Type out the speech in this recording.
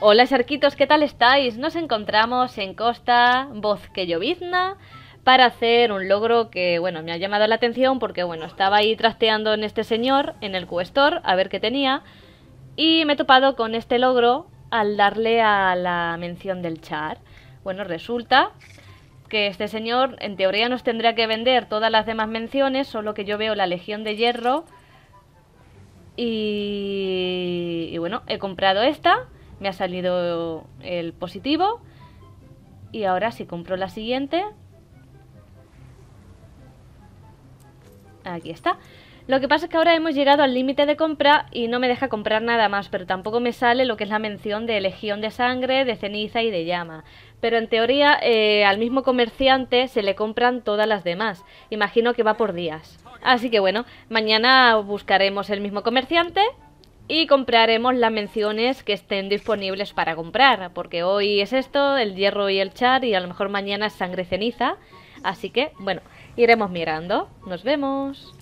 Hola charquitos, ¿qué tal estáis? Nos encontramos en Costa Bosque Llovizna para hacer un logro que, bueno, me ha llamado la atención porque, bueno, estaba ahí trasteando en este señor, en el cuestor, a ver qué tenía y me he topado con este logro al darle a la mención del char. Bueno, resulta que este señor en teoría nos tendría que vender todas las demás menciones, solo que yo veo la Legión de Hierro y, y bueno, he comprado esta me ha salido el positivo y ahora si compro la siguiente aquí está lo que pasa es que ahora hemos llegado al límite de compra y no me deja comprar nada más, pero tampoco me sale lo que es la mención de legión de sangre, de ceniza y de llama. Pero en teoría eh, al mismo comerciante se le compran todas las demás. Imagino que va por días. Así que bueno, mañana buscaremos el mismo comerciante y compraremos las menciones que estén disponibles para comprar, porque hoy es esto, el hierro y el char, y a lo mejor mañana es sangre ceniza, así que, bueno, iremos mirando. Nos vemos.